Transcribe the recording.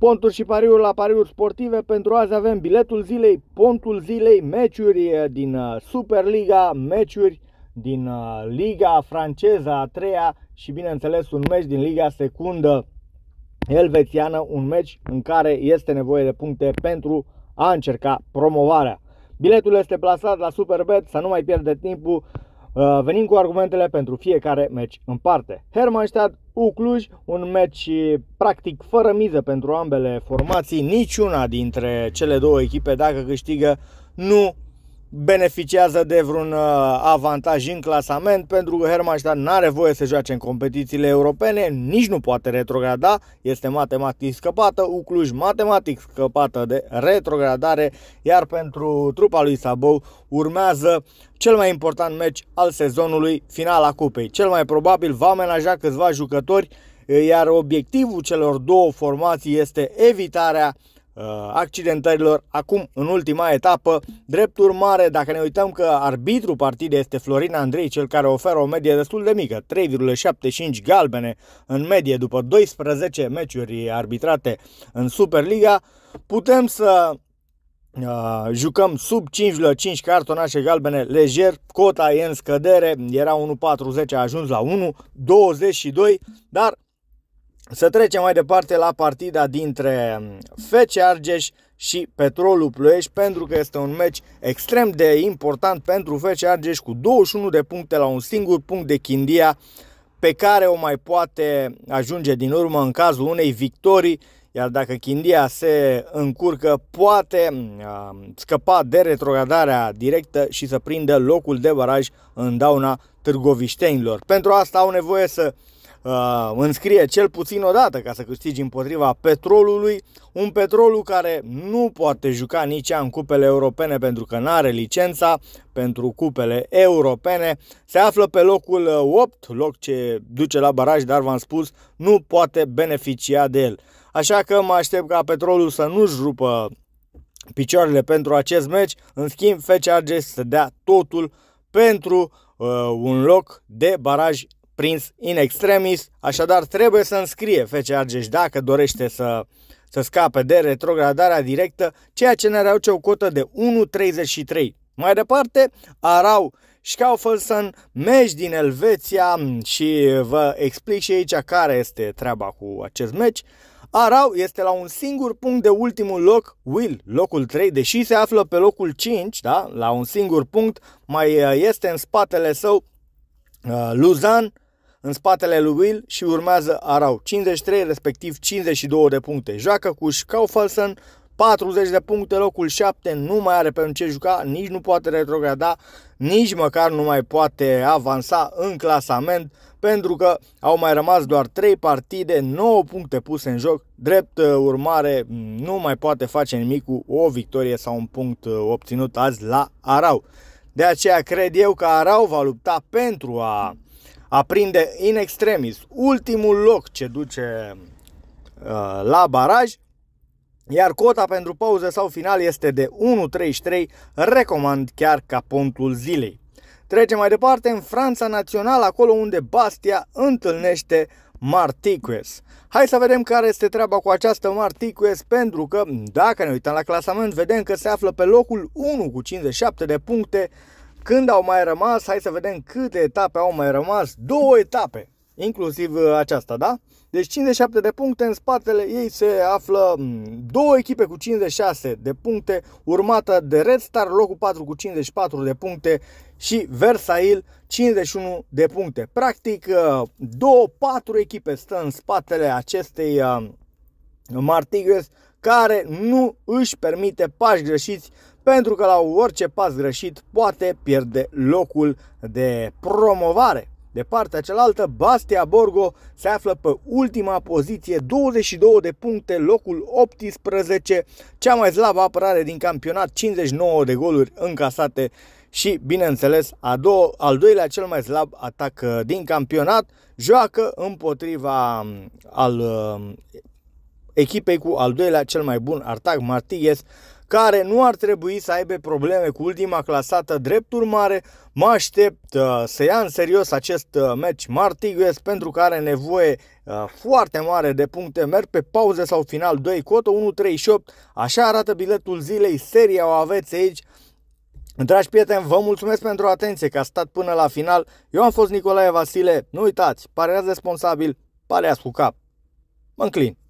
Ponturi și pariuri la pariuri sportive. Pentru azi avem biletul zilei, pontul zilei, meciuri eh, din eh, Superliga, meciuri din eh, Liga franceză a treia și bineînțeles un meci din Liga secundă elvețiană, un meci în care este nevoie de puncte pentru a încerca promovarea. Biletul este plasat la Superbet, să nu mai pierde timpul, Uh, venim cu argumentele pentru fiecare meci în parte. Hermannstadt, Ucluj, un meci practic fără miză pentru ambele formații, niciuna dintre cele două echipe dacă câștigă nu beneficiază de vreun uh, avantaj în clasament pentru că Hermannstadt nu are voie să joace în competițiile europene, nici nu poate retrograda, este matematic scăpată, Ucluj matematic scăpată de retrogradare, iar pentru trupa lui Sabou urmează cel mai important meci al sezonului, finala cupei. Cel mai probabil va amenaja câțiva jucători, iar obiectivul celor două formații este evitarea Uh, accidentărilor acum în ultima etapă. Drept urmare, dacă ne uităm că arbitru partidei este Florin Andrei, cel care oferă o medie destul de mică, 3,75 galbene în medie după 12 meciuri arbitrate în Superliga, putem să Uh, jucăm sub 5,5 cartonașe galbene lejer, cota e în scădere, era 1,40, a ajuns la 1,22, dar să trecem mai departe la partida dintre FC Argeș și Petrolul Ploiești pentru că este un meci extrem de important pentru FC Argeș cu 21 de puncte la un singur punct de Chindia pe care o mai poate ajunge din urmă în cazul unei victorii iar dacă Chindia se încurcă, poate scăpa de retrogradarea directă și să prindă locul de baraj în dauna târgoviștenilor. Pentru asta au nevoie să uh, înscrie cel puțin o dată ca să câștigi împotriva petrolului, un petrolul care nu poate juca nici în cupele europene pentru că nu are licența pentru cupele europene, se află pe locul 8, uh, loc ce duce la baraj, dar v-am spus, nu poate beneficia de el. Așa că mă aștept ca petrolul să nu-și rupă picioarele pentru acest meci, în schimb FC Argeș să dea totul pentru uh, un loc de baraj prins in extremis, așadar trebuie să înscrie FC Argeș dacă dorește să, să scape de retrogradarea directă, ceea ce ne reauce o cotă de 1,33. Mai departe, Arau Schaufelsen, meci din Elveția și vă explic și aici care este treaba cu acest meci. Arau este la un singur punct de ultimul loc, Will, locul 3, deși se află pe locul 5, da? la un singur punct, mai este în spatele său uh, Luzan, în spatele lui Will și urmează Arau, 53 respectiv 52 de puncte. Joacă cu Schaufelsen, 40 de puncte, locul 7, nu mai are pe ce juca, nici nu poate retrograda, nici măcar nu mai poate avansa în clasament, pentru că au mai rămas doar 3 partide, 9 puncte puse în joc, drept uh, urmare nu mai poate face nimic cu o victorie sau un punct uh, obținut azi la Arau. De aceea cred eu că Arau va lupta pentru a aprinde in extremis ultimul loc ce duce uh, la baraj, iar cota pentru pauze sau final este de 1.33, recomand chiar ca pontul zilei. Trecem mai departe în Franța Națională, acolo unde Bastia întâlnește Martiques. Hai să vedem care este treaba cu această Martiques, pentru că dacă ne uităm la clasament, vedem că se află pe locul 1 cu 57 de puncte, când au mai rămas, hai să vedem câte etape au mai rămas. Două etape, inclusiv uh, aceasta, da? Deci 57 de puncte, în spatele ei se află mm, două echipe cu 56 de puncte, urmată de Red Star, locul 4 cu 54 de puncte și Versail 51 de puncte. Practic, uh, două, patru echipe stă în spatele acestei uh, Martigues care nu își permite pași greșiți pentru că la orice pas greșit poate pierde locul de promovare. De partea cealaltă, Bastia Borgo se află pe ultima poziție, 22 de puncte, locul 18, cea mai slabă apărare din campionat, 59 de goluri încasate și, bineînțeles, a doua, al doilea cel mai slab atac uh, din campionat, joacă împotriva um, al um, echipei cu al doilea cel mai bun atac, Martiguez, care nu ar trebui să aibă probleme cu ultima clasată. Drept urmare, mă aștept uh, să ia în serios acest uh, match Martigues pentru care are nevoie uh, foarte mare de puncte. Merg pe pauze sau final 2, cotă 1.38. Așa arată biletul zilei, seria o aveți aici. Dragi prieteni, vă mulțumesc pentru atenție că a stat până la final. Eu am fost Nicolae Vasile, nu uitați, pareați responsabil, pareați cu cap. Mă înclin.